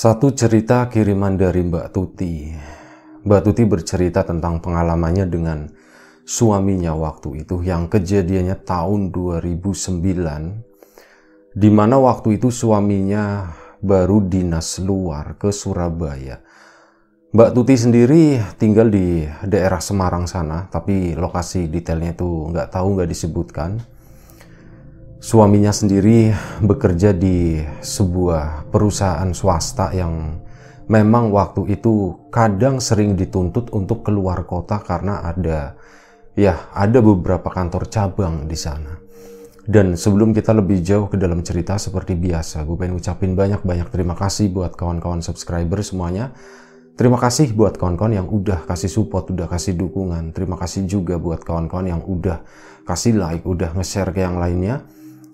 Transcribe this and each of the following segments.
Satu cerita kiriman dari Mbak Tuti. Mbak Tuti bercerita tentang pengalamannya dengan suaminya waktu itu yang kejadiannya tahun 2009 di mana waktu itu suaminya baru dinas luar ke Surabaya. Mbak Tuti sendiri tinggal di daerah Semarang sana, tapi lokasi detailnya itu nggak tahu nggak disebutkan. Suaminya sendiri bekerja di sebuah perusahaan swasta yang memang waktu itu kadang sering dituntut untuk keluar kota karena ada ya ada beberapa kantor cabang di sana. Dan sebelum kita lebih jauh ke dalam cerita seperti biasa, gue pengen ucapin banyak-banyak terima kasih buat kawan-kawan subscriber semuanya. Terima kasih buat kawan-kawan yang udah kasih support, udah kasih dukungan. Terima kasih juga buat kawan-kawan yang udah kasih like, udah nge-share ke yang lainnya.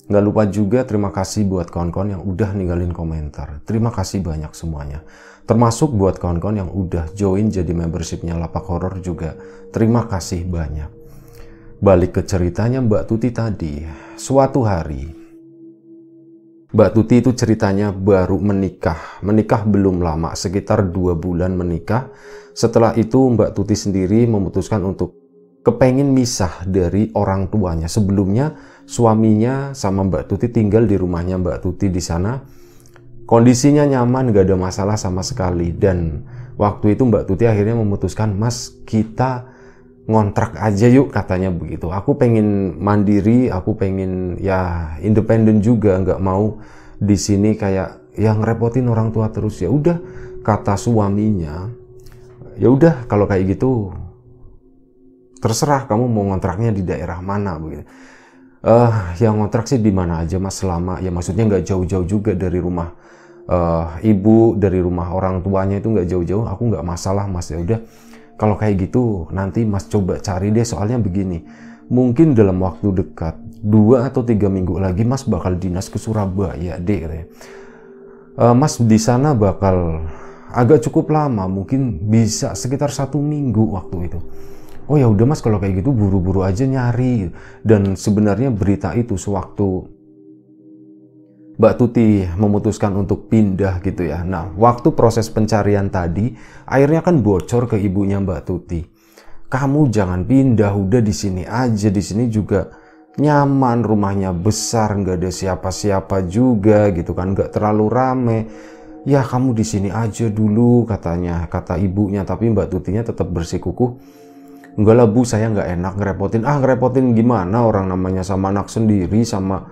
Nggak lupa juga terima kasih buat kawan-kawan yang udah ninggalin komentar. Terima kasih banyak semuanya. Termasuk buat kawan-kawan yang udah join jadi membershipnya Lapak Horor juga. Terima kasih banyak. Balik ke ceritanya Mbak Tuti tadi. Suatu hari, Mbak Tuti itu ceritanya baru menikah. Menikah belum lama, sekitar dua bulan menikah. Setelah itu Mbak Tuti sendiri memutuskan untuk kepengen misah dari orang tuanya. Sebelumnya suaminya sama Mbak Tuti tinggal di rumahnya Mbak Tuti di sana. Kondisinya nyaman, gak ada masalah sama sekali. Dan waktu itu Mbak Tuti akhirnya memutuskan, Mas kita ngontrak aja yuk katanya begitu. Aku pengen mandiri, aku pengen ya independen juga, nggak mau di sini kayak yang repotin orang tua terus ya udah kata suaminya ya udah kalau kayak gitu terserah kamu mau ngontraknya di daerah mana begitu Uh, yang ngontrak sih di mana aja mas selama ya maksudnya nggak jauh-jauh juga dari rumah uh, ibu dari rumah orang tuanya itu nggak jauh-jauh aku nggak masalah mas ya udah kalau kayak gitu nanti mas coba cari deh soalnya begini mungkin dalam waktu dekat dua atau tiga minggu lagi mas bakal dinas ke Surabaya deh eh, mas di sana bakal agak cukup lama mungkin bisa sekitar satu minggu waktu itu oh ya udah mas kalau kayak gitu buru-buru aja nyari dan sebenarnya berita itu sewaktu Mbak Tuti memutuskan untuk pindah gitu ya. Nah, waktu proses pencarian tadi, airnya kan bocor ke ibunya Mbak Tuti. Kamu jangan pindah, udah di sini aja. Di sini juga nyaman, rumahnya besar, nggak ada siapa-siapa juga gitu kan, nggak terlalu rame. Ya kamu di sini aja dulu katanya, kata ibunya. Tapi Mbak Tutinya tetap bersikukuh, enggak lah bu saya nggak enak ngerepotin ah ngerepotin gimana orang namanya sama anak sendiri sama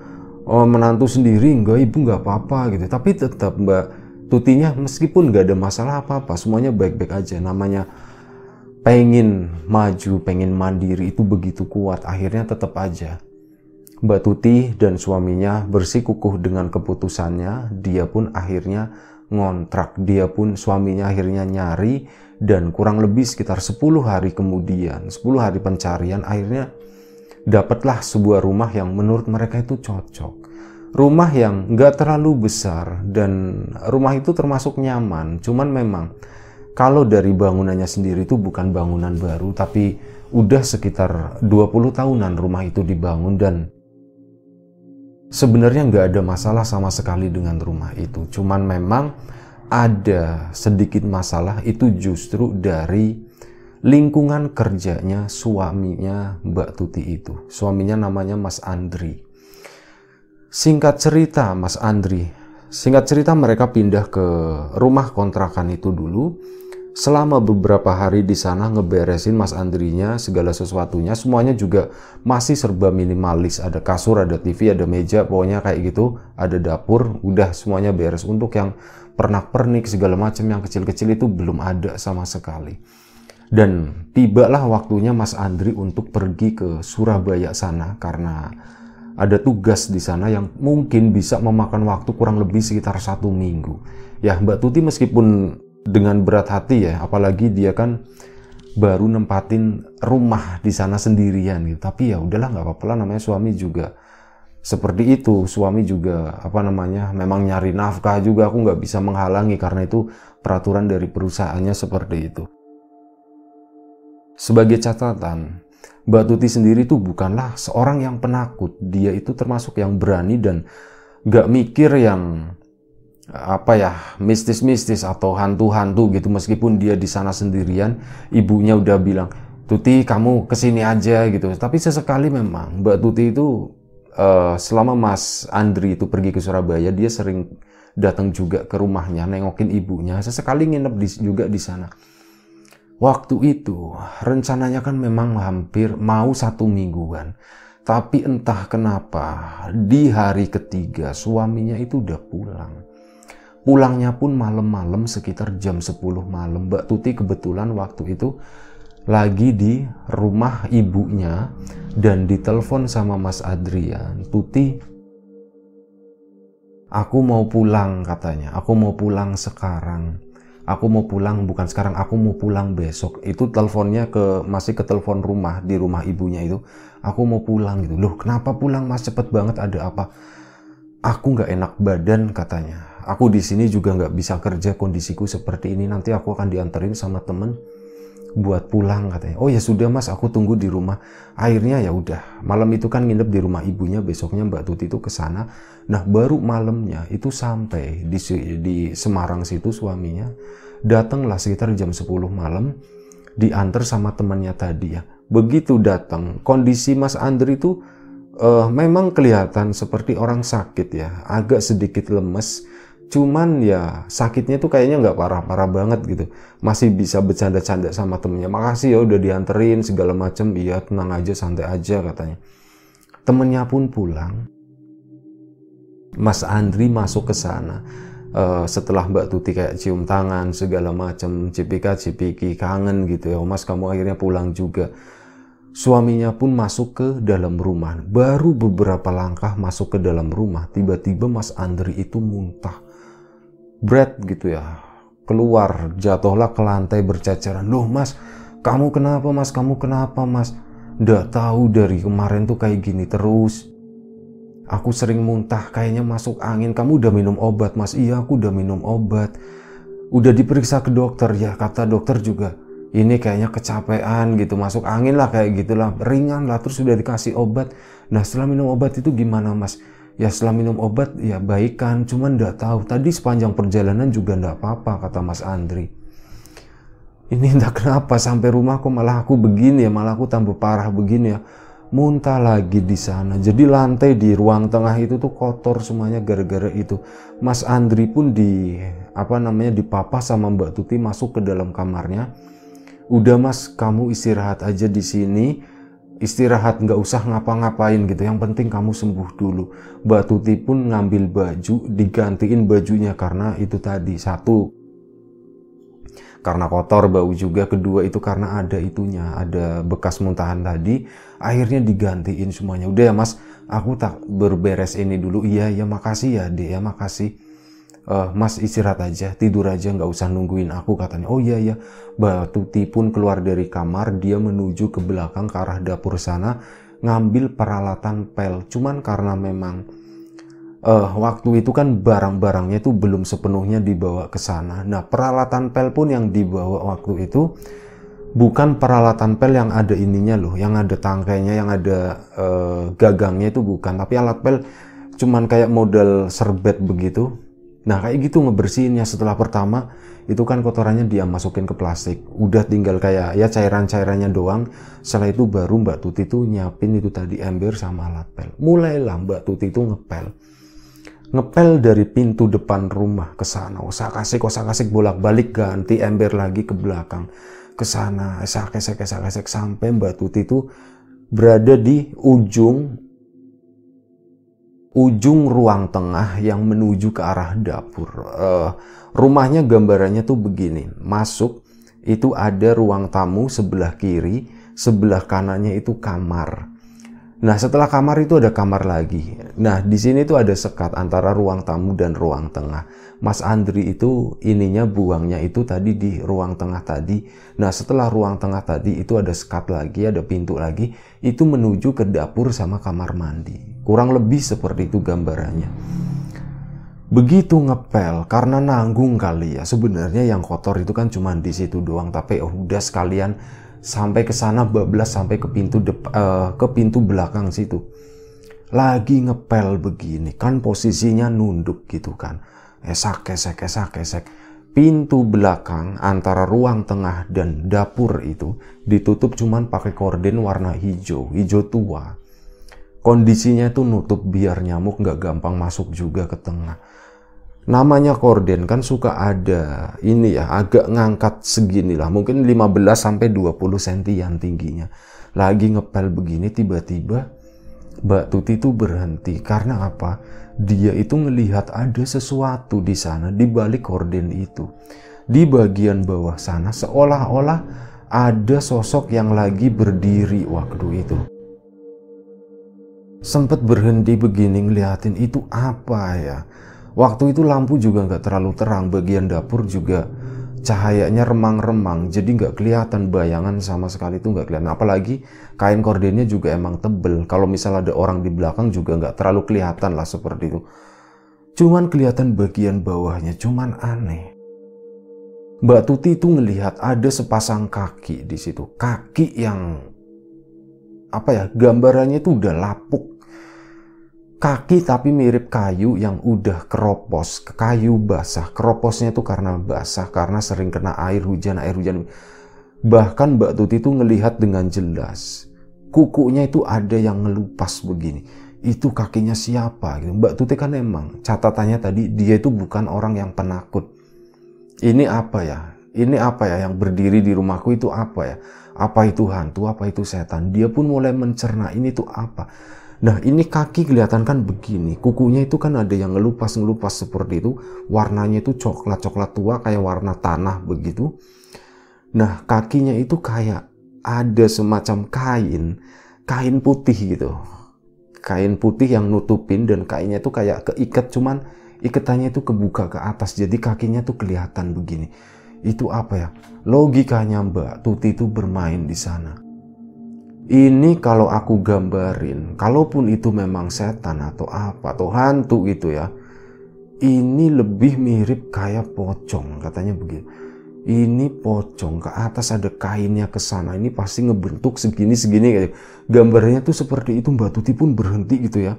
oh, menantu sendiri enggak ibu nggak apa-apa gitu tapi tetap mbak tutinya meskipun nggak ada masalah apa-apa semuanya baik-baik aja namanya pengen maju pengen mandiri itu begitu kuat akhirnya tetap aja Mbak Tuti dan suaminya bersikukuh dengan keputusannya dia pun akhirnya ngontrak dia pun suaminya akhirnya nyari dan kurang lebih sekitar 10 hari kemudian, 10 hari pencarian akhirnya dapatlah sebuah rumah yang menurut mereka itu cocok. Rumah yang nggak terlalu besar dan rumah itu termasuk nyaman, cuman memang kalau dari bangunannya sendiri itu bukan bangunan baru tapi udah sekitar 20 tahunan rumah itu dibangun dan sebenarnya nggak ada masalah sama sekali dengan rumah itu. Cuman memang ada sedikit masalah itu justru dari lingkungan kerjanya suaminya Mbak Tuti itu. Suaminya namanya Mas Andri. Singkat cerita Mas Andri, singkat cerita mereka pindah ke rumah kontrakan itu dulu. Selama beberapa hari di sana ngeberesin Mas Andrinya, segala sesuatunya, semuanya juga masih serba minimalis. Ada kasur, ada TV, ada meja, pokoknya kayak gitu, ada dapur, udah semuanya beres. Untuk yang pernak-pernik segala macam yang kecil-kecil itu belum ada sama sekali. Dan tibalah waktunya Mas Andri untuk pergi ke Surabaya sana karena ada tugas di sana yang mungkin bisa memakan waktu kurang lebih sekitar satu minggu. Ya Mbak Tuti meskipun dengan berat hati ya, apalagi dia kan baru nempatin rumah di sana sendirian gitu. Tapi ya udahlah nggak apa-apa lah namanya suami juga seperti itu suami juga apa namanya memang nyari nafkah juga aku nggak bisa menghalangi karena itu peraturan dari perusahaannya seperti itu sebagai catatan Mbak Tuti sendiri itu bukanlah seorang yang penakut dia itu termasuk yang berani dan nggak mikir yang apa ya mistis-mistis atau hantu-hantu gitu meskipun dia di sana sendirian ibunya udah bilang Tuti kamu kesini aja gitu tapi sesekali memang Mbak Tuti itu Eh, selama Mas Andri itu pergi ke Surabaya, dia sering datang juga ke rumahnya, nengokin ibunya. Sesekali nginep di, juga di sana. Waktu itu rencananya kan memang hampir mau satu mingguan. Tapi entah kenapa di hari ketiga suaminya itu udah pulang. Pulangnya pun malam-malam sekitar jam 10 malam. Mbak Tuti kebetulan waktu itu lagi di rumah ibunya dan ditelepon sama Mas Adrian, Tuti aku mau pulang katanya, aku mau pulang sekarang. Aku mau pulang bukan sekarang, aku mau pulang besok. Itu teleponnya ke masih ke telepon rumah di rumah ibunya itu. Aku mau pulang gitu. Loh, kenapa pulang Mas cepet banget ada apa? Aku nggak enak badan katanya. Aku di sini juga nggak bisa kerja kondisiku seperti ini. Nanti aku akan dianterin sama temen buat pulang katanya. Oh ya sudah mas, aku tunggu di rumah. Akhirnya ya udah. Malam itu kan nginep di rumah ibunya. Besoknya Mbak Tuti itu ke sana. Nah baru malamnya itu sampai di, di Semarang situ suaminya datanglah sekitar jam 10 malam diantar sama temannya tadi ya. Begitu datang kondisi Mas Andri itu uh, eh, memang kelihatan seperti orang sakit ya, agak sedikit lemes cuman ya sakitnya tuh kayaknya nggak parah-parah banget gitu masih bisa bercanda-canda sama temennya makasih ya udah dianterin segala macem iya tenang aja santai aja katanya temennya pun pulang Mas Andri masuk ke sana uh, setelah Mbak Tuti kayak cium tangan segala macem cipika cipiki kangen gitu ya oh, Mas kamu akhirnya pulang juga Suaminya pun masuk ke dalam rumah. Baru beberapa langkah masuk ke dalam rumah, tiba-tiba Mas Andri itu muntah bread gitu ya keluar jatuhlah ke lantai berceceran loh mas kamu kenapa mas kamu kenapa mas ndak tahu dari kemarin tuh kayak gini terus aku sering muntah kayaknya masuk angin kamu udah minum obat mas iya aku udah minum obat udah diperiksa ke dokter ya kata dokter juga ini kayaknya kecapean gitu masuk angin lah kayak gitulah ringan lah terus sudah dikasih obat nah setelah minum obat itu gimana mas ya setelah minum obat ya baikan cuman nggak tahu tadi sepanjang perjalanan juga nggak apa-apa kata Mas Andri ini entah kenapa sampai rumah kok malah aku begini ya malah aku tambah parah begini ya muntah lagi di sana jadi lantai di ruang tengah itu tuh kotor semuanya gara-gara itu Mas Andri pun di apa namanya dipapas sama Mbak Tuti masuk ke dalam kamarnya udah Mas kamu istirahat aja di sini istirahat nggak usah ngapa-ngapain gitu yang penting kamu sembuh dulu Mbak Tuti pun ngambil baju digantiin bajunya karena itu tadi satu karena kotor bau juga kedua itu karena ada itunya ada bekas muntahan tadi akhirnya digantiin semuanya udah ya mas aku tak berberes ini dulu iya, iya. Ya, ya makasih ya dia, ya makasih uh, Mas istirahat aja, tidur aja, nggak usah nungguin aku katanya. Oh iya iya, Batuti pun keluar dari kamar, dia menuju ke belakang ke arah dapur sana, ngambil peralatan pel. Cuman karena memang uh, waktu itu kan barang-barangnya itu belum sepenuhnya dibawa ke sana. Nah peralatan pel pun yang dibawa waktu itu bukan peralatan pel yang ada ininya loh, yang ada tangkainya, yang ada uh, gagangnya itu bukan. Tapi alat pel cuman kayak model serbet begitu Nah kayak gitu ngebersihinnya setelah pertama itu kan kotorannya dia masukin ke plastik. Udah tinggal kayak ya cairan-cairannya doang. Setelah itu baru Mbak Tuti tuh nyiapin itu tadi ember sama alat pel. Mulailah Mbak Tuti itu ngepel. Ngepel dari pintu depan rumah ke sana. Usah kasih usah kasih bolak-balik ganti ember lagi ke belakang. Ke sana, esak esek esak esek sampai Mbak Tuti tuh berada di ujung ujung ruang tengah yang menuju ke arah dapur. Uh, rumahnya gambarannya tuh begini, masuk itu ada ruang tamu sebelah kiri, sebelah kanannya itu kamar. Nah, setelah kamar itu ada kamar lagi. Nah, di sini itu ada sekat antara ruang tamu dan ruang tengah. Mas Andri itu ininya buangnya itu tadi di ruang tengah tadi. Nah, setelah ruang tengah tadi itu ada sekat lagi, ada pintu lagi. Itu menuju ke dapur sama kamar mandi. Kurang lebih seperti itu gambarannya. Begitu ngepel karena nanggung kali ya. Sebenarnya yang kotor itu kan cuma di situ doang, tapi oh, udah sekalian sampai ke sana bablas sampai ke pintu dep uh, ke pintu belakang situ. Lagi ngepel begini kan posisinya nunduk gitu kan. Esak kesek esak kesek Pintu belakang antara ruang tengah dan dapur itu ditutup cuman pakai korden warna hijau, hijau tua. Kondisinya itu nutup biar nyamuk nggak gampang masuk juga ke tengah namanya korden kan suka ada ini ya agak ngangkat seginilah mungkin 15 sampai 20 yang tingginya lagi ngepel begini tiba-tiba Mbak Tuti itu berhenti karena apa dia itu melihat ada sesuatu di sana di balik korden itu di bagian bawah sana seolah-olah ada sosok yang lagi berdiri waktu itu sempat berhenti begini ngeliatin itu apa ya Waktu itu lampu juga nggak terlalu terang, bagian dapur juga cahayanya remang-remang, jadi nggak kelihatan bayangan sama sekali itu nggak kelihatan. Apalagi kain kordennya juga emang tebel. Kalau misalnya ada orang di belakang juga nggak terlalu kelihatan lah seperti itu. Cuman kelihatan bagian bawahnya, cuman aneh. Mbak Tuti itu ngelihat ada sepasang kaki di situ. Kaki yang apa ya gambarannya itu udah lapuk kaki tapi mirip kayu yang udah keropos, kayu basah. Keroposnya itu karena basah, karena sering kena air hujan, air hujan. Bahkan Mbak Tuti itu ngelihat dengan jelas. Kukunya itu ada yang ngelupas begini. Itu kakinya siapa? Gitu? Mbak Tuti kan emang catatannya tadi dia itu bukan orang yang penakut. Ini apa ya? Ini apa ya yang berdiri di rumahku itu apa ya? Apa itu hantu? Apa itu setan? Dia pun mulai mencerna ini tuh apa Nah ini kaki kelihatan kan begini, kukunya itu kan ada yang ngelupas-ngelupas seperti itu, warnanya itu coklat-coklat tua kayak warna tanah begitu. Nah kakinya itu kayak ada semacam kain, kain putih gitu. Kain putih yang nutupin dan kainnya itu kayak keikat cuman iketannya itu kebuka ke atas jadi kakinya tuh kelihatan begini. Itu apa ya? Logikanya Mbak Tuti itu bermain di sana. Ini kalau aku gambarin, kalaupun itu memang setan atau apa, atau hantu gitu ya. Ini lebih mirip kayak pocong, katanya begitu. Ini pocong ke atas ada kainnya ke sana. Ini pasti ngebentuk segini-segini kayak gitu. gambarnya tuh seperti itu Mbak Tuti pun berhenti gitu ya.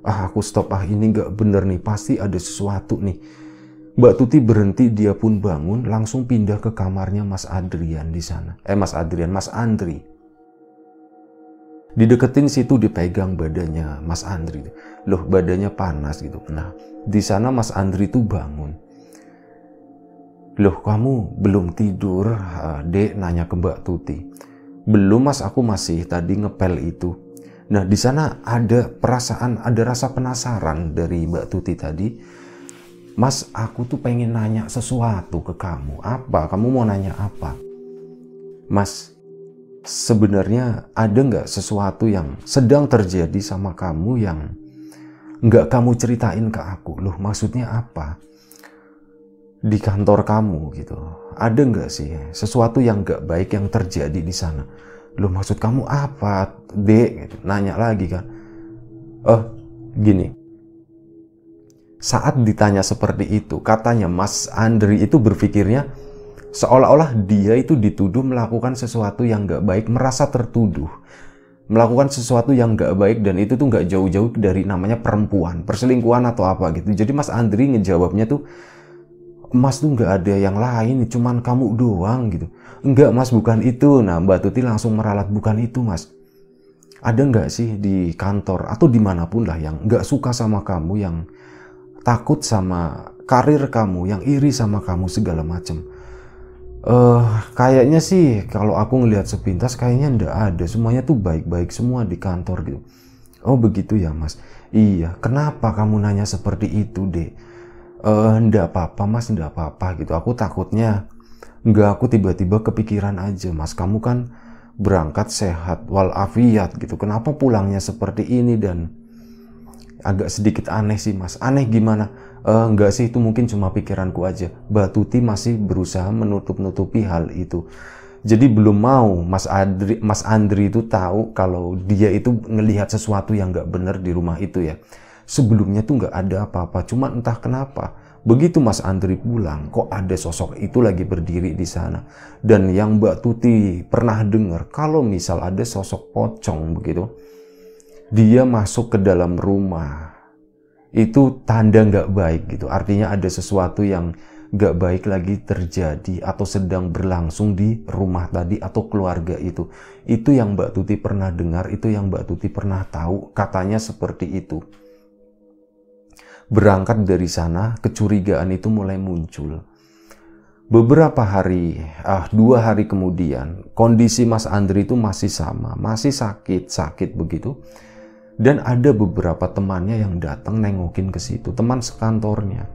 Ah aku stop ah ini nggak bener nih pasti ada sesuatu nih. Mbak Tuti berhenti dia pun bangun langsung pindah ke kamarnya Mas Adrian di sana. Eh Mas Adrian, Mas Andri dideketin situ dipegang badannya Mas Andri gitu. loh badannya panas gitu nah di sana Mas Andri tuh bangun loh kamu belum tidur dek nanya ke Mbak Tuti belum mas aku masih tadi ngepel itu nah di sana ada perasaan ada rasa penasaran dari Mbak Tuti tadi Mas aku tuh pengen nanya sesuatu ke kamu apa kamu mau nanya apa Mas sebenarnya ada nggak sesuatu yang sedang terjadi sama kamu yang nggak kamu ceritain ke aku loh maksudnya apa di kantor kamu gitu ada nggak sih sesuatu yang nggak baik yang terjadi di sana loh maksud kamu apa dek gitu. nanya lagi kan Oh gini saat ditanya seperti itu katanya Mas Andri itu berpikirnya Seolah-olah dia itu dituduh melakukan sesuatu yang gak baik, merasa tertuduh. Melakukan sesuatu yang gak baik dan itu tuh gak jauh-jauh dari namanya perempuan, perselingkuhan atau apa gitu. Jadi Mas Andri ngejawabnya tuh, Mas tuh gak ada yang lain, cuman kamu doang gitu. Enggak mas, bukan itu. Nah Mbak Tuti langsung meralat, bukan itu mas ada gak sih di kantor atau dimanapun lah yang gak suka sama kamu, yang takut sama karir kamu, yang iri sama kamu segala macem. Uh, kayaknya sih kalau aku ngelihat sepintas kayaknya ndak ada semuanya tuh baik-baik semua di kantor gitu oh begitu ya mas iya kenapa kamu nanya seperti itu deh uh, ndak apa-apa mas ndak apa-apa gitu aku takutnya nggak aku tiba-tiba kepikiran aja mas kamu kan berangkat sehat walafiat gitu kenapa pulangnya seperti ini dan agak sedikit aneh sih mas. Aneh gimana? Uh, enggak sih itu mungkin cuma pikiranku aja. Mbak Tuti masih berusaha menutup-nutupi hal itu. Jadi belum mau Mas Adri, Mas Andri itu tahu kalau dia itu ngelihat sesuatu yang enggak benar di rumah itu ya. Sebelumnya tuh nggak ada apa-apa, cuma entah kenapa. Begitu Mas Andri pulang, kok ada sosok itu lagi berdiri di sana. Dan yang Mbak Tuti pernah dengar kalau misal ada sosok pocong begitu dia masuk ke dalam rumah itu tanda nggak baik gitu artinya ada sesuatu yang nggak baik lagi terjadi atau sedang berlangsung di rumah tadi atau keluarga itu itu yang Mbak Tuti pernah dengar itu yang Mbak Tuti pernah tahu katanya seperti itu berangkat dari sana kecurigaan itu mulai muncul beberapa hari ah dua hari kemudian kondisi Mas Andri itu masih sama masih sakit sakit begitu dan ada beberapa temannya yang datang nengokin ke situ, teman sekantornya.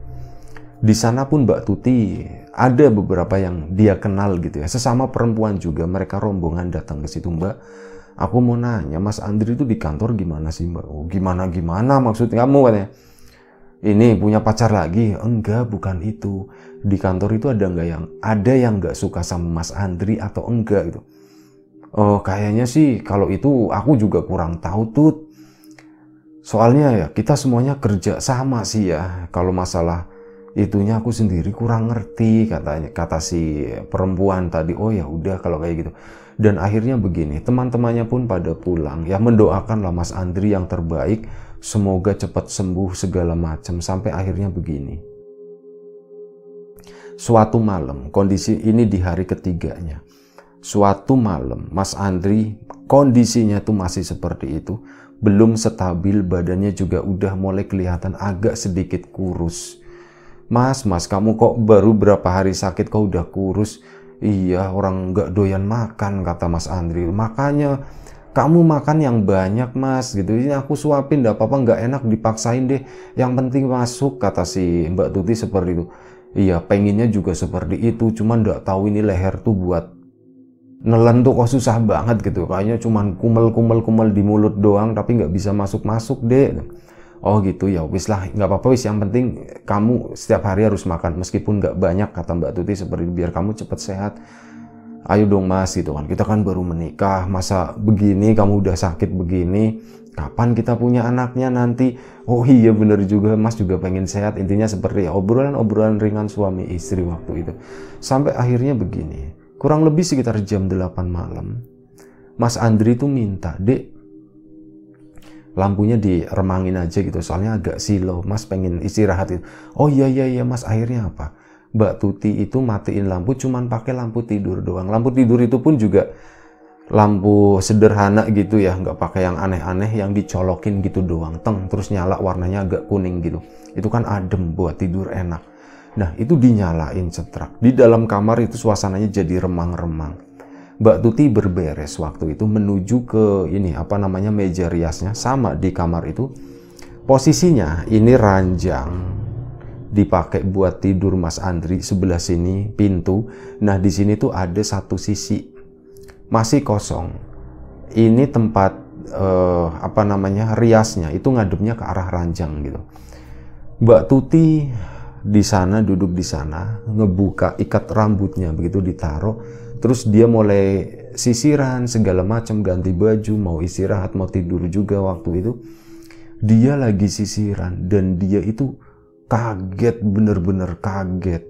Di sana pun Mbak Tuti ada beberapa yang dia kenal gitu ya, sesama perempuan juga mereka rombongan datang ke situ Mbak. Aku mau nanya Mas Andri itu di kantor gimana sih Mbak? Oh, gimana gimana maksudnya kamu katanya? Ini punya pacar lagi? Enggak, bukan itu. Di kantor itu ada enggak yang ada yang enggak suka sama Mas Andri atau enggak gitu? Oh, kayaknya sih kalau itu aku juga kurang tahu tuh Soalnya ya kita semuanya kerja sama sih ya kalau masalah itunya aku sendiri kurang ngerti katanya kata si perempuan tadi oh ya udah kalau kayak gitu dan akhirnya begini teman-temannya pun pada pulang ya mendoakanlah Mas Andri yang terbaik semoga cepat sembuh segala macam sampai akhirnya begini suatu malam kondisi ini di hari ketiganya suatu malam Mas Andri kondisinya tuh masih seperti itu belum stabil, badannya juga udah mulai kelihatan agak sedikit kurus. Mas, mas, kamu kok baru berapa hari sakit kok udah kurus? Iya, orang nggak doyan makan, kata Mas Andri. Makanya kamu makan yang banyak mas gitu ini aku suapin nggak apa-apa nggak enak dipaksain deh yang penting masuk kata si Mbak Tuti seperti itu iya pengennya juga seperti itu cuman nggak tahu ini leher tuh buat nelen tuh kok susah banget gitu kayaknya cuman kumel kumel kumel di mulut doang tapi nggak bisa masuk masuk deh oh gitu ya wis lah nggak apa-apa wis yang penting kamu setiap hari harus makan meskipun nggak banyak kata Mbak Tuti seperti biar kamu cepet sehat ayo dong mas gitu kan kita kan baru menikah masa begini kamu udah sakit begini kapan kita punya anaknya nanti oh iya bener juga mas juga pengen sehat intinya seperti obrolan-obrolan ringan suami istri waktu itu sampai akhirnya begini Kurang lebih sekitar jam 8 malam, Mas Andri itu minta, dek lampunya diremangin aja gitu, soalnya agak silo, Mas pengen istirahat itu. Oh iya iya iya Mas, akhirnya apa? Mbak Tuti itu matiin lampu cuman pakai lampu tidur doang. Lampu tidur itu pun juga lampu sederhana gitu ya, nggak pakai yang aneh-aneh yang dicolokin gitu doang. Teng terus nyala warnanya agak kuning gitu. Itu kan adem buat tidur enak. Nah itu dinyalain cetrak. Di dalam kamar itu suasananya jadi remang-remang. Mbak Tuti berberes waktu itu menuju ke ini apa namanya meja riasnya sama di kamar itu. Posisinya ini ranjang dipakai buat tidur Mas Andri sebelah sini pintu. Nah di sini tuh ada satu sisi masih kosong. Ini tempat eh, apa namanya riasnya itu ngadepnya ke arah ranjang gitu. Mbak Tuti di sana duduk di sana ngebuka ikat rambutnya begitu ditaruh terus dia mulai sisiran segala macam ganti baju mau istirahat mau tidur juga waktu itu dia lagi sisiran dan dia itu kaget bener-bener kaget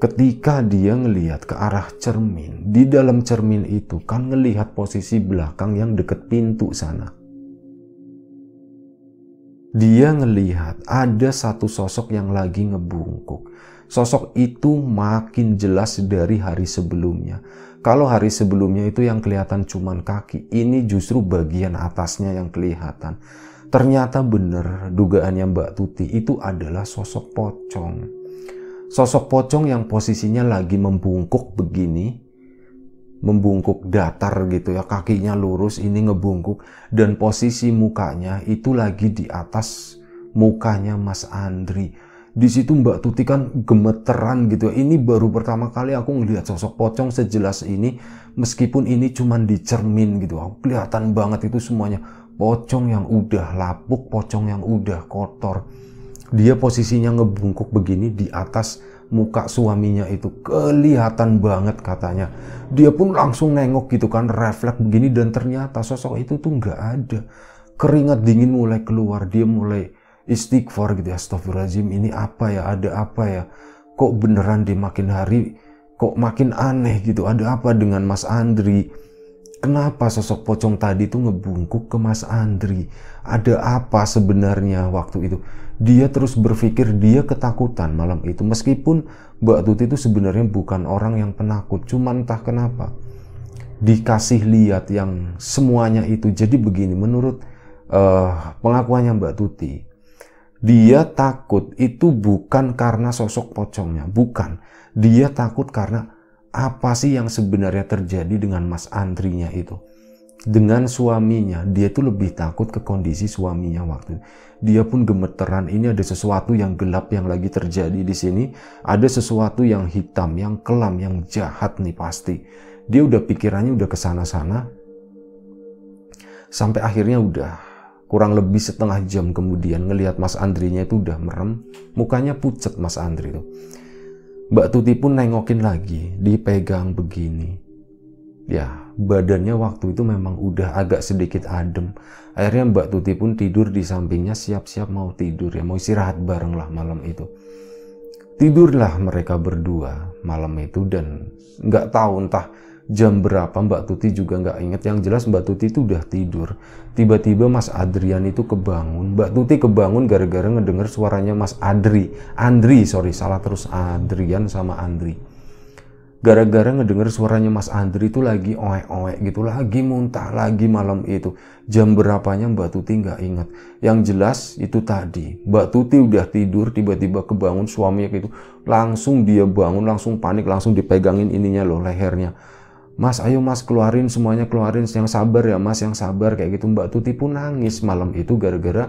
ketika dia ngelihat ke arah cermin di dalam cermin itu kan ngelihat posisi belakang yang deket pintu sana dia ngelihat ada satu sosok yang lagi ngebungkuk. Sosok itu makin jelas dari hari sebelumnya. Kalau hari sebelumnya itu yang kelihatan cuman kaki, ini justru bagian atasnya yang kelihatan. Ternyata benar dugaannya Mbak Tuti itu adalah sosok pocong. Sosok pocong yang posisinya lagi membungkuk begini membungkuk datar gitu ya, kakinya lurus ini ngebungkuk dan posisi mukanya itu lagi di atas mukanya Mas Andri. Di situ Mbak Tuti kan gemeteran gitu. Ya. Ini baru pertama kali aku ngelihat sosok pocong sejelas ini meskipun ini cuman di cermin gitu. Aku kelihatan banget itu semuanya pocong yang udah lapuk, pocong yang udah kotor. Dia posisinya ngebungkuk begini di atas muka suaminya itu kelihatan banget katanya. Dia pun langsung nengok gitu kan refleks begini dan ternyata sosok itu tuh nggak ada. Keringat dingin mulai keluar, dia mulai istighfar gitu ya astagfirullahaladzim ini apa ya ada apa ya kok beneran dia makin hari kok makin aneh gitu ada apa dengan Mas Andri Kenapa sosok pocong tadi itu ngebungkuk ke Mas Andri? Ada apa sebenarnya waktu itu? Dia terus berpikir dia ketakutan malam itu meskipun Mbak Tuti itu sebenarnya bukan orang yang penakut, cuman entah kenapa dikasih lihat yang semuanya itu. Jadi begini menurut uh, pengakuannya Mbak Tuti, dia takut itu bukan karena sosok pocongnya, bukan. Dia takut karena apa sih yang sebenarnya terjadi dengan Mas Andrinya itu. Dengan suaminya, dia itu lebih takut ke kondisi suaminya waktu itu. Dia pun gemeteran, ini ada sesuatu yang gelap yang lagi terjadi di sini. Ada sesuatu yang hitam, yang kelam, yang jahat nih pasti. Dia udah pikirannya udah kesana-sana. Sampai akhirnya udah kurang lebih setengah jam kemudian ngelihat Mas Andrinya itu udah merem. Mukanya pucet Mas Andri tuh Mbak Tuti pun nengokin lagi, dipegang begini. Ya, badannya waktu itu memang udah agak sedikit adem. Akhirnya Mbak Tuti pun tidur di sampingnya siap-siap mau tidur ya, mau istirahat bareng lah malam itu. Tidurlah mereka berdua malam itu dan nggak tahu entah jam berapa Mbak Tuti juga nggak inget yang jelas Mbak Tuti itu udah tidur tiba-tiba Mas Adrian itu kebangun Mbak Tuti kebangun gara-gara ngedenger suaranya Mas Adri Andri sorry salah terus Adrian sama Andri gara-gara ngedenger suaranya Mas Andri itu lagi oe-oe gitu lagi muntah lagi malam itu jam berapanya Mbak Tuti nggak inget yang jelas itu tadi Mbak Tuti udah tidur tiba-tiba kebangun suaminya gitu langsung dia bangun langsung panik langsung dipegangin ininya loh lehernya Mas ayo mas keluarin semuanya keluarin yang sabar ya mas yang sabar kayak gitu Mbak Tuti pun nangis malam itu gara-gara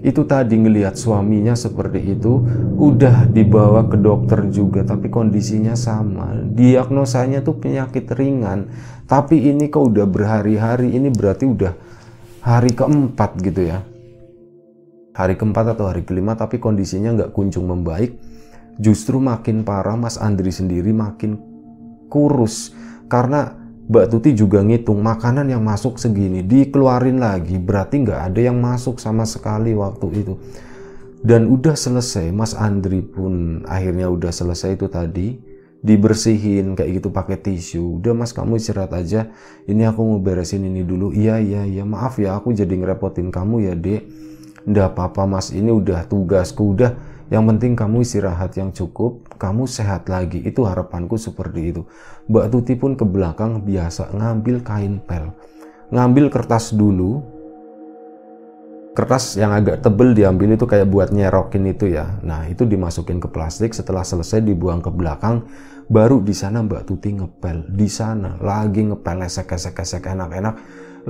itu tadi ngelihat suaminya seperti itu udah dibawa ke dokter juga tapi kondisinya sama diagnosanya tuh penyakit ringan tapi ini kok udah berhari-hari ini berarti udah hari keempat gitu ya hari keempat atau hari kelima tapi kondisinya nggak kunjung membaik justru makin parah Mas Andri sendiri makin kurus karena Mbak Tuti juga ngitung makanan yang masuk segini dikeluarin lagi berarti nggak ada yang masuk sama sekali waktu itu dan udah selesai Mas Andri pun akhirnya udah selesai itu tadi dibersihin kayak gitu pakai tisu udah mas kamu istirahat aja ini aku mau beresin ini dulu iya iya iya maaf ya aku jadi ngerepotin kamu ya dek ndak apa-apa mas ini udah tugasku udah yang penting kamu istirahat yang cukup, kamu sehat lagi. Itu harapanku seperti itu. Mbak Tuti pun ke belakang biasa ngambil kain pel. Ngambil kertas dulu. Kertas yang agak tebel diambil itu kayak buat nyerokin itu ya. Nah, itu dimasukin ke plastik, setelah selesai dibuang ke belakang, baru di sana Mbak Tuti ngepel. Di sana lagi ngepel esek-esek-esek enak-enak.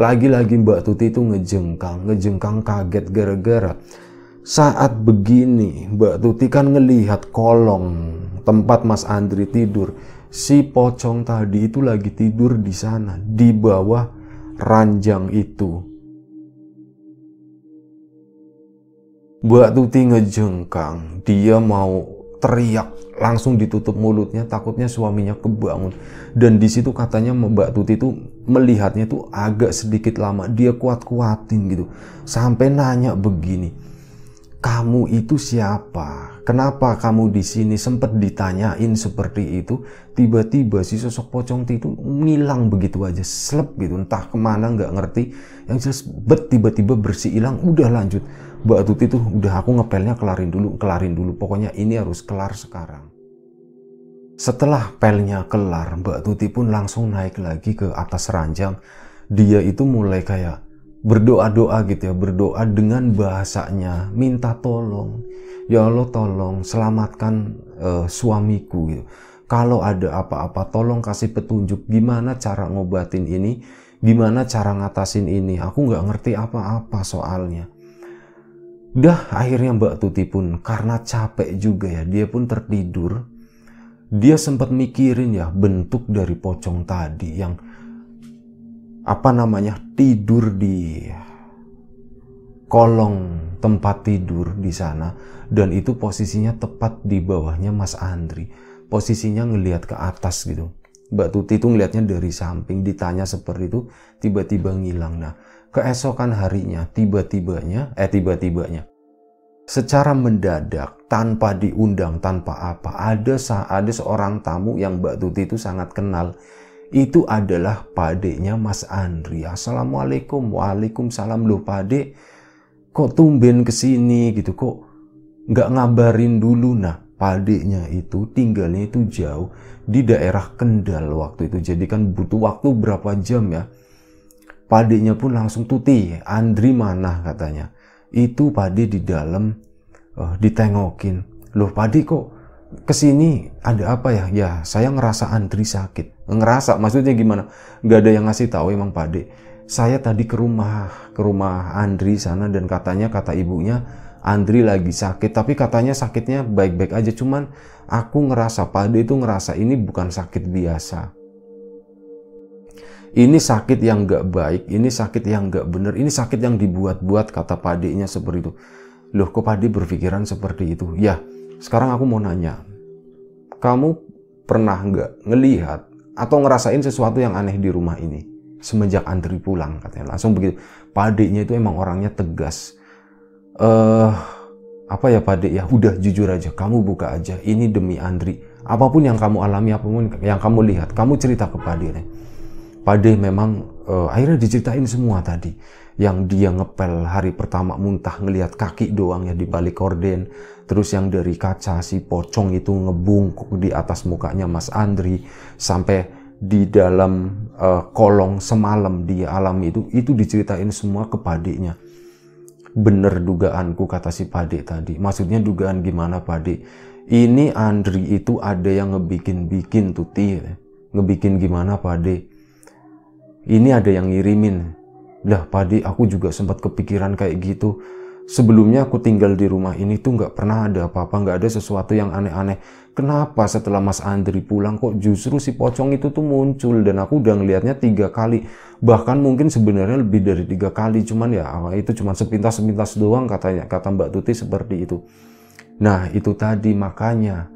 Lagi-lagi Mbak Tuti itu ngejengkang, ngejengkang kaget gara-gara saat begini, Mbak Tuti kan ngelihat kolong tempat Mas Andri tidur. Si pocong tadi itu lagi tidur di sana, di bawah ranjang itu. Mbak Tuti ngejengkang, dia mau teriak langsung ditutup mulutnya takutnya suaminya kebangun dan di situ katanya Mbak Tuti itu melihatnya tuh agak sedikit lama dia kuat-kuatin gitu sampai nanya begini kamu itu siapa? Kenapa kamu di sini sempat ditanyain seperti itu? Tiba-tiba si sosok pocong itu ngilang begitu aja, slep gitu, entah kemana nggak ngerti. Yang jelas bet tiba-tiba bersih hilang, udah lanjut. Mbak Tuti tuh udah aku ngepelnya kelarin dulu, kelarin dulu. Pokoknya ini harus kelar sekarang. Setelah pelnya kelar, Mbak Tuti pun langsung naik lagi ke atas ranjang. Dia itu mulai kayak berdoa-doa gitu ya, berdoa dengan bahasanya, minta tolong. Ya Allah tolong selamatkan uh, suamiku gitu. Kalau ada apa-apa tolong kasih petunjuk gimana cara ngobatin ini, gimana cara ngatasin ini. Aku nggak ngerti apa-apa soalnya. Dah akhirnya Mbak Tuti pun karena capek juga ya, dia pun tertidur. Dia sempat mikirin ya bentuk dari pocong tadi yang apa namanya tidur di kolong tempat tidur di sana dan itu posisinya tepat di bawahnya Mas Andri posisinya ngelihat ke atas gitu Mbak Tuti itu ngelihatnya dari samping ditanya seperti itu tiba-tiba ngilang nah keesokan harinya tiba-tibanya eh tiba-tibanya secara mendadak tanpa diundang tanpa apa ada ada seorang tamu yang Mbak Tuti itu sangat kenal itu adalah padeknya Mas Andri. Assalamualaikum, waalaikumsalam loh pade. Kok tumben kesini gitu kok nggak ngabarin dulu nah padeknya itu tinggalnya itu jauh di daerah Kendal waktu itu. Jadi kan butuh waktu berapa jam ya. Padeknya pun langsung tuti, Andri mana katanya. Itu pade di dalam uh, ditengokin. Loh pade kok kesini ada apa ya? Ya saya ngerasa antri sakit. Ngerasa maksudnya gimana? Gak ada yang ngasih tahu emang pade. Saya tadi ke rumah ke rumah Andri sana dan katanya kata ibunya Andri lagi sakit tapi katanya sakitnya baik-baik aja cuman aku ngerasa pade itu ngerasa ini bukan sakit biasa. Ini sakit yang gak baik, ini sakit yang gak bener, ini sakit yang dibuat-buat kata Pade-nya seperti itu. Loh kok pade berpikiran seperti itu? Ya, sekarang aku mau nanya, kamu pernah nggak ngelihat atau ngerasain sesuatu yang aneh di rumah ini semenjak Andri pulang katanya langsung begitu padiknya itu emang orangnya tegas eh uh, apa ya padik ya udah jujur aja kamu buka aja ini demi Andri apapun yang kamu alami apapun yang kamu lihat kamu cerita ke padiknya Pade memang uh, akhirnya diceritain semua tadi yang dia ngepel hari pertama muntah ngelihat kaki doang ya di balik korden Terus yang dari kaca si pocong itu ngebungkuk di atas mukanya Mas Andri sampai di dalam uh, kolong semalam di alam itu itu diceritain semua ke padiknya. Bener dugaanku kata si padik tadi. Maksudnya dugaan gimana padik? Ini Andri itu ada yang ngebikin-bikin tuti. Ngebikin gimana padik? Ini ada yang ngirimin. Lah padik aku juga sempat kepikiran kayak gitu sebelumnya aku tinggal di rumah ini tuh nggak pernah ada apa-apa, nggak ada sesuatu yang aneh-aneh. Kenapa setelah Mas Andri pulang kok justru si pocong itu tuh muncul dan aku udah ngelihatnya tiga kali, bahkan mungkin sebenarnya lebih dari tiga kali, cuman ya ah, itu cuman sepintas-sepintas doang katanya, kata Mbak Tuti seperti itu. Nah itu tadi makanya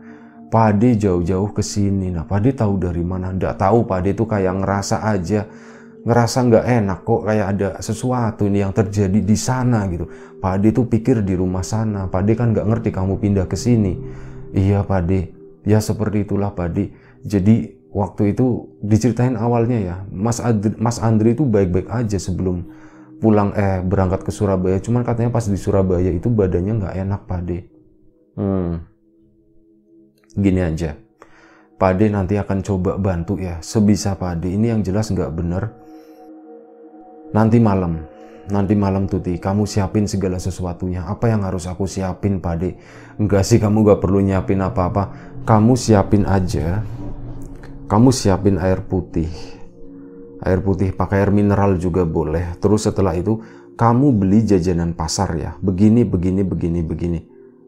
Pade jauh-jauh ke sini. Nah Pade tahu dari mana? Nggak tahu. Pade itu kayak ngerasa aja ngerasa nggak enak kok kayak ada sesuatu ini yang terjadi di sana gitu. Pak Ade tuh pikir di rumah sana. Pak kan nggak ngerti kamu pindah ke sini. Iya Pak Ya seperti itulah Pak Jadi waktu itu diceritain awalnya ya, Mas Adri, Mas Andri itu baik-baik aja sebelum pulang eh berangkat ke Surabaya. Cuman katanya pas di Surabaya itu badannya nggak enak Pak Hmm. Gini aja. Pade nanti akan coba bantu ya sebisa Pade. Ini yang jelas nggak bener Nanti malam, nanti malam Tuti, kamu siapin segala sesuatunya. Apa yang harus aku siapin, Pade? Enggak sih, kamu gak perlu nyiapin apa-apa. Kamu siapin aja. Kamu siapin air putih. Air putih pakai air mineral juga boleh. Terus setelah itu, kamu beli jajanan pasar ya. Begini, begini, begini, begini.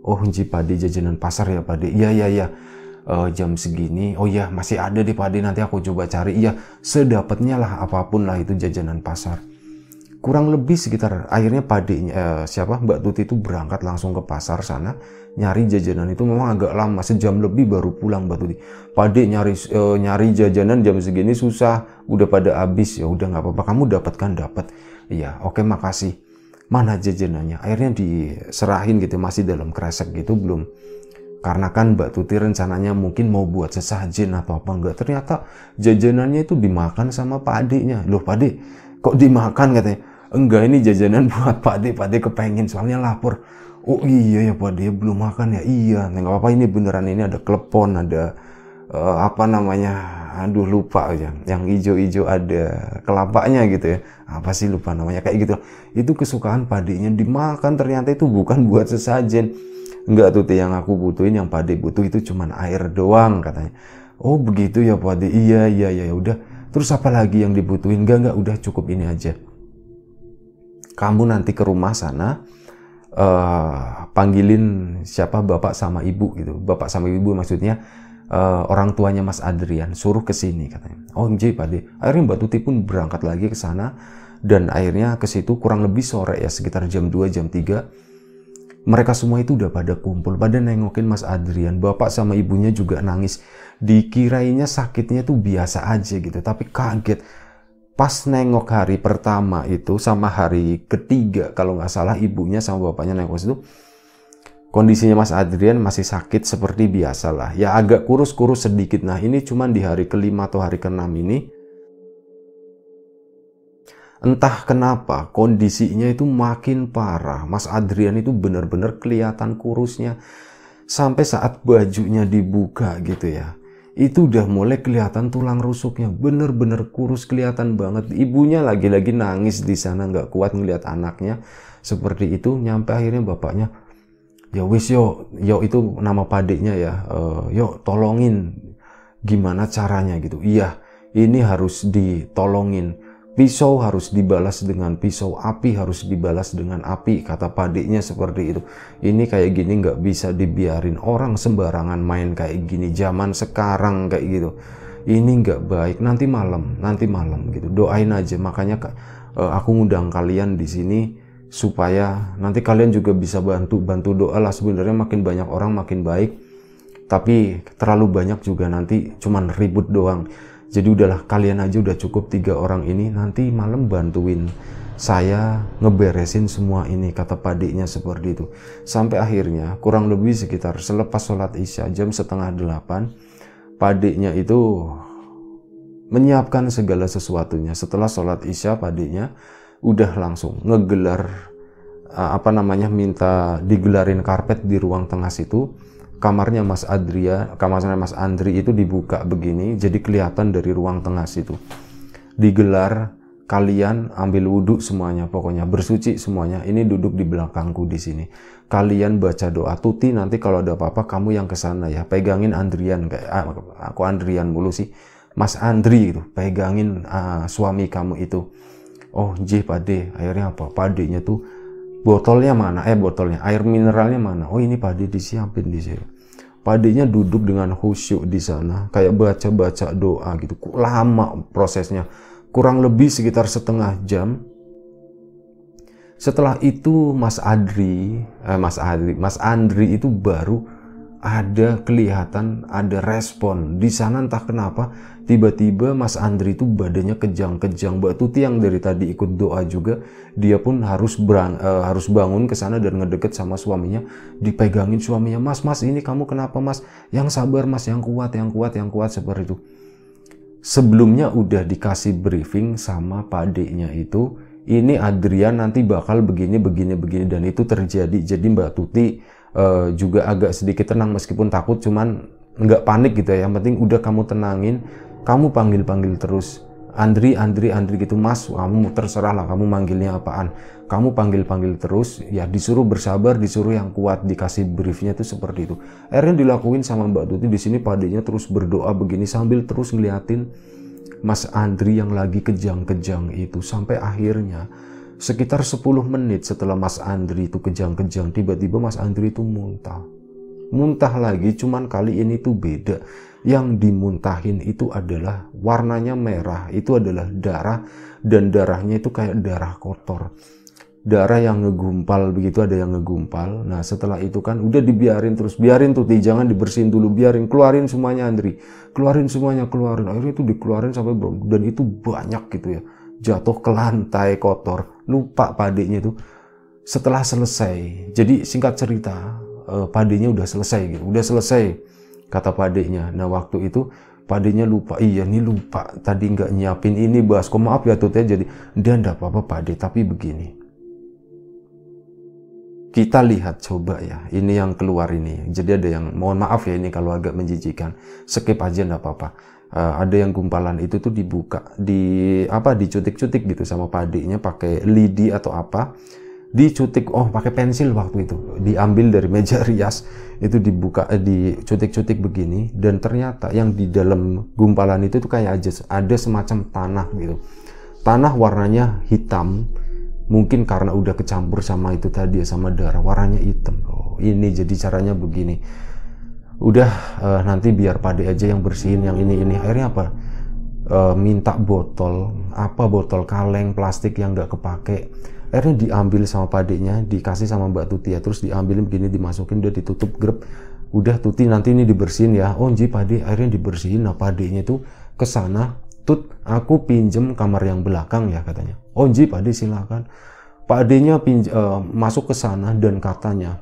Oh, Ji Pade jajanan pasar ya, Pade. Iya, iya, iya uh, jam segini oh iya masih ada di Padi. nanti aku coba cari iya sedapatnya lah apapun lah itu jajanan pasar kurang lebih sekitar akhirnya padi eh, siapa Mbak Tuti itu berangkat langsung ke pasar sana nyari jajanan itu memang agak lama sejam lebih baru pulang Mbak Tuti. Pade nyari eh, nyari jajanan jam segini susah, udah pada habis ya udah nggak apa-apa kamu dapatkan dapat. Iya, oke makasih. Mana jajanannya? Akhirnya diserahin gitu masih dalam kresek gitu belum karena kan Mbak Tuti rencananya mungkin mau buat sesajen atau apa enggak ternyata jajanannya itu dimakan sama Pak Adiknya loh Pak kok dimakan katanya enggak ini jajanan buat Pak De, Pak De kepengen soalnya lapor. Oh iya ya Pak De belum makan ya. Iya, nah, nggak apa-apa ini beneran ini ada klepon, ada uh, apa namanya? Aduh lupa aja. Yang ijo-ijo ada kelapanya gitu ya. Apa sih lupa namanya kayak gitu. Itu kesukaan Pak De-nya dimakan ternyata itu bukan buat sesajen. Enggak tuh yang aku butuhin yang Pak De butuh itu cuman air doang katanya. Oh begitu ya Pak De. Iya iya iya ya udah. Terus apa lagi yang dibutuhin? Enggak enggak udah cukup ini aja kamu nanti ke rumah sana uh, panggilin siapa bapak sama ibu gitu bapak sama ibu maksudnya uh, orang tuanya Mas Adrian suruh ke sini katanya oh jadi pade akhirnya Mbak Tuti pun berangkat lagi ke sana dan akhirnya ke situ kurang lebih sore ya sekitar jam 2 jam 3 mereka semua itu udah pada kumpul pada nengokin Mas Adrian bapak sama ibunya juga nangis dikirainya sakitnya tuh biasa aja gitu tapi kaget pas nengok hari pertama itu sama hari ketiga kalau nggak salah ibunya sama bapaknya nengok itu kondisinya Mas Adrian masih sakit seperti biasalah ya agak kurus-kurus sedikit nah ini cuman di hari kelima atau hari keenam ini entah kenapa kondisinya itu makin parah Mas Adrian itu benar-benar kelihatan kurusnya sampai saat bajunya dibuka gitu ya itu udah mulai kelihatan tulang rusuknya bener-bener kurus kelihatan banget ibunya lagi-lagi nangis di sana nggak kuat ngelihat anaknya seperti itu nyampe akhirnya bapaknya ya wis yo yo itu nama padiknya ya e, yo tolongin gimana caranya gitu iya ini harus ditolongin Pisau harus dibalas dengan pisau, api harus dibalas dengan api, kata padiknya seperti itu. Ini kayak gini nggak bisa dibiarin orang sembarangan main kayak gini, zaman sekarang kayak gitu. Ini nggak baik, nanti malam, nanti malam gitu. Doain aja, makanya eh, aku ngundang kalian di sini supaya nanti kalian juga bisa bantu bantu doa lah sebenarnya makin banyak orang makin baik tapi terlalu banyak juga nanti cuman ribut doang jadi udahlah kalian aja udah cukup tiga orang ini nanti malam bantuin saya ngeberesin semua ini kata padiknya seperti itu. Sampai akhirnya kurang lebih sekitar selepas sholat isya jam setengah delapan padiknya itu menyiapkan segala sesuatunya. Setelah sholat isya padiknya udah langsung ngegelar eh, apa namanya minta digelarin karpet di ruang tengah situ kamarnya Mas Adria, kamarnya Mas Andri itu dibuka begini, jadi kelihatan dari ruang tengah situ. Digelar kalian ambil wudhu semuanya pokoknya bersuci semuanya ini duduk di belakangku di sini kalian baca doa tuti nanti kalau ada apa-apa kamu yang kesana ya pegangin Andrian kayak ah, aku Andrian mulu sih Mas Andri itu pegangin uh, suami kamu itu oh jih pade akhirnya apa padenya tuh botolnya mana eh botolnya air mineralnya mana oh ini pade disiapin di sini Padinya duduk dengan khusyuk di sana kayak baca-baca doa gitu lama prosesnya kurang lebih sekitar setengah jam setelah itu Mas Adri eh, Mas Adri Mas Andri itu baru ada kelihatan ada respon di sana entah kenapa tiba-tiba Mas Andri itu badannya kejang-kejang Mbak Tuti yang dari tadi ikut doa juga dia pun harus berang, uh, eh, harus bangun ke sana dan ngedeket sama suaminya dipegangin suaminya Mas Mas ini kamu kenapa Mas yang sabar Mas yang kuat yang kuat yang kuat seperti itu sebelumnya udah dikasih briefing sama padeknya itu ini Adrian nanti bakal begini begini begini dan itu terjadi jadi Mbak Tuti uh, juga agak sedikit tenang meskipun takut cuman nggak panik gitu ya yang penting udah kamu tenangin kamu panggil-panggil terus Andri, Andri, Andri gitu mas kamu terserah lah kamu manggilnya apaan kamu panggil-panggil terus ya disuruh bersabar disuruh yang kuat dikasih briefnya itu seperti itu akhirnya dilakuin sama Mbak Tuti di sini padanya terus berdoa begini sambil terus ngeliatin Mas Andri yang lagi kejang-kejang itu sampai akhirnya sekitar 10 menit setelah Mas Andri itu kejang-kejang tiba-tiba Mas Andri itu muntah muntah lagi cuman kali ini tuh beda yang dimuntahin itu adalah warnanya merah, itu adalah darah dan darahnya itu kayak darah kotor. Darah yang ngegumpal begitu ada yang ngegumpal. Nah, setelah itu kan udah dibiarin terus, biarin tuh, jangan dibersihin dulu, biarin keluarin semuanya Andri. Keluarin semuanya, keluarin. Akhirnya itu dikeluarin sampai dan itu banyak gitu ya. Jatuh ke lantai kotor. Lupa padenya itu setelah selesai. Jadi singkat cerita, eh, padenya udah selesai gitu, udah selesai kata padenya. Nah waktu itu padenya lupa, iya ini lupa tadi nggak nyiapin ini bahas, kok maaf ya tuh ya. jadi dia ndak apa-apa pade tapi begini. Kita lihat coba ya, ini yang keluar ini. Jadi ada yang, mohon maaf ya ini kalau agak menjijikan, skip aja ndak apa-apa. Uh, ada yang gumpalan itu tuh dibuka di apa dicutik-cutik gitu sama padenya pakai lidi atau apa dicutik oh pakai pensil waktu itu diambil dari meja rias itu dibuka eh, dicutik-cutik begini dan ternyata yang di dalam gumpalan itu tuh kayak aja ada semacam tanah gitu tanah warnanya hitam mungkin karena udah kecampur sama itu tadi sama darah warnanya hitam oh ini jadi caranya begini udah uh, nanti biar pade aja yang bersihin yang ini ini akhirnya apa uh, minta botol apa botol kaleng plastik yang nggak kepake akhirnya diambil sama padeknya dikasih sama Mbak Tuti ya terus diambil begini dimasukin udah ditutup grep udah Tuti nanti ini dibersihin ya oh jadi pade akhirnya dibersihin nah padeknya tuh kesana Tut aku pinjem kamar yang belakang ya katanya oh jadi pade silakan padenya pinj- uh, masuk ke sana dan katanya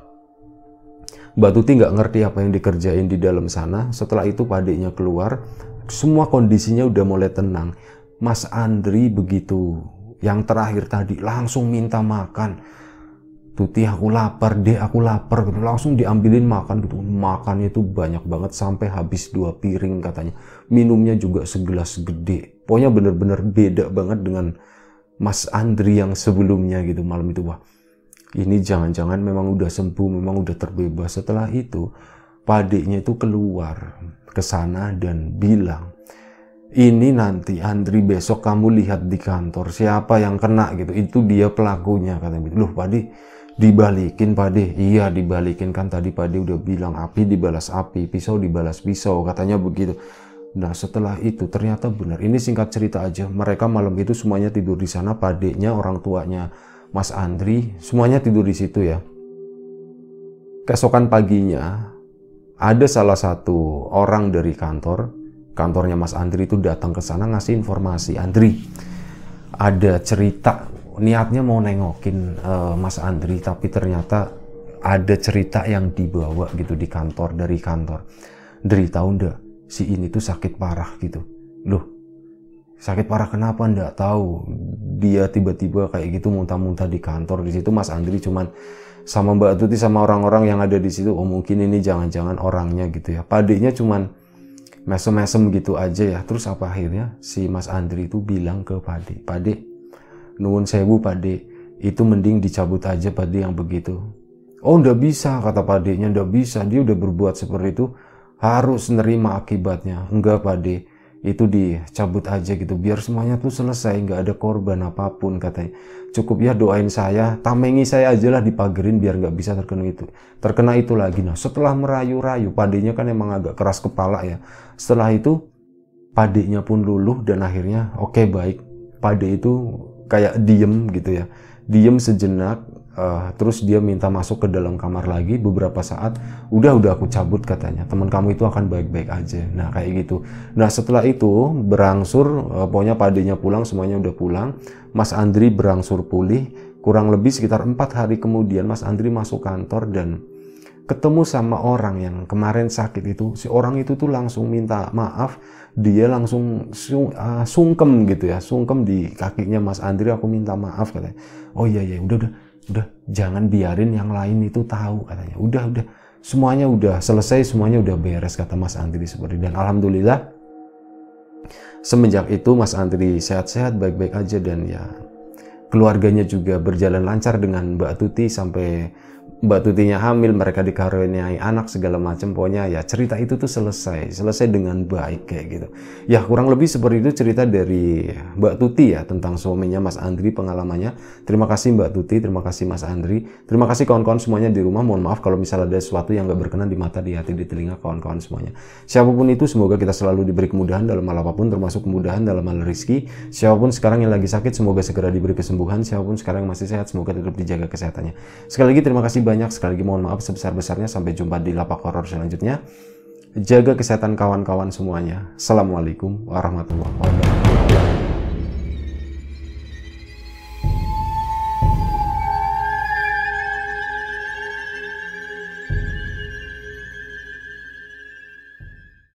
Mbak Tuti nggak ngerti apa yang dikerjain di dalam sana setelah itu padenya keluar semua kondisinya udah mulai tenang Mas Andri begitu yang terakhir tadi langsung minta makan Tuti aku lapar deh aku lapar gitu langsung diambilin makan gitu makannya itu banyak banget sampai habis dua piring katanya minumnya juga segelas gede pokoknya bener-bener beda banget dengan Mas Andri yang sebelumnya gitu malam itu wah ini jangan-jangan memang udah sembuh memang udah terbebas setelah itu padeknya itu keluar ke sana dan bilang ini nanti Andri besok kamu lihat di kantor siapa yang kena gitu itu dia pelakunya kata katanya loh padi dibalikin padi iya dibalikin kan tadi padi udah bilang api dibalas api pisau dibalas pisau katanya begitu nah setelah itu ternyata benar ini singkat cerita aja mereka malam itu semuanya tidur di sana padenya orang tuanya Mas Andri semuanya tidur di situ ya kesokan paginya ada salah satu orang dari kantor kantornya Mas Andri itu datang ke sana ngasih informasi Andri ada cerita niatnya mau nengokin uh, Mas Andri tapi ternyata ada cerita yang dibawa gitu di kantor dari kantor dari tahu ndak si ini tuh sakit parah gitu loh sakit parah kenapa ndak tahu dia tiba-tiba kayak gitu muntah-muntah di kantor di situ Mas Andri cuman sama Mbak Tuti sama orang-orang yang ada di situ oh mungkin ini jangan-jangan orangnya gitu ya Padinya cuman mesem-mesem gitu aja ya terus apa akhirnya si Mas Andri itu bilang ke Pade Pade nuwun sewu Pade itu mending dicabut aja Pade yang begitu oh ndak bisa kata Padenya ndak bisa dia udah berbuat seperti itu harus nerima akibatnya enggak Pade itu dicabut aja gitu biar semuanya tuh selesai nggak ada korban apapun katanya cukup ya doain saya tamengi saya aja lah dipagerin biar nggak bisa terkena itu terkena itu lagi nah setelah merayu-rayu padenya kan emang agak keras kepala ya setelah itu padenya pun luluh dan akhirnya oke okay, baik pade itu kayak diem gitu ya diem sejenak Uh, terus dia minta masuk ke dalam kamar lagi beberapa saat. Udah udah aku cabut katanya. Teman kamu itu akan baik-baik aja. Nah kayak gitu. Nah setelah itu berangsur, uh, pokoknya padenya pulang, semuanya udah pulang. Mas Andri berangsur pulih. Kurang lebih sekitar empat hari kemudian Mas Andri masuk kantor dan ketemu sama orang yang kemarin sakit itu. Si orang itu tuh langsung minta maaf. Dia langsung sung, uh, eh, sungkem gitu ya, sungkem di kakinya Mas Andri. Aku minta maaf katanya. Oh iya iya, udah udah udah jangan biarin yang lain itu tahu katanya udah udah semuanya udah selesai semuanya udah beres kata Mas Andri seperti dan alhamdulillah semenjak itu Mas Andri sehat-sehat baik-baik aja dan ya keluarganya juga berjalan lancar dengan Mbak Tuti sampai Mbak Tutinya hamil, mereka dikaruniai anak segala macam pokoknya ya cerita itu tuh selesai, selesai dengan baik kayak gitu. Ya kurang lebih seperti itu cerita dari Mbak Tuti ya tentang suaminya Mas Andri pengalamannya. Terima kasih Mbak Tuti, terima kasih Mas Andri, terima kasih kawan-kawan semuanya di rumah. Mohon maaf kalau misalnya ada sesuatu yang gak berkenan di mata, di hati, di telinga kawan-kawan semuanya. Siapapun itu semoga kita selalu diberi kemudahan dalam hal apapun, termasuk kemudahan dalam hal rezeki Siapapun sekarang yang lagi sakit semoga segera diberi kesembuhan. Siapapun sekarang yang masih sehat semoga tetap dijaga kesehatannya. Sekali lagi terima kasih banyak. Sekali lagi mohon maaf sebesar-besarnya. Sampai jumpa di lapak horor selanjutnya. Jaga kesehatan kawan-kawan semuanya. Assalamualaikum warahmatullahi wabarakatuh.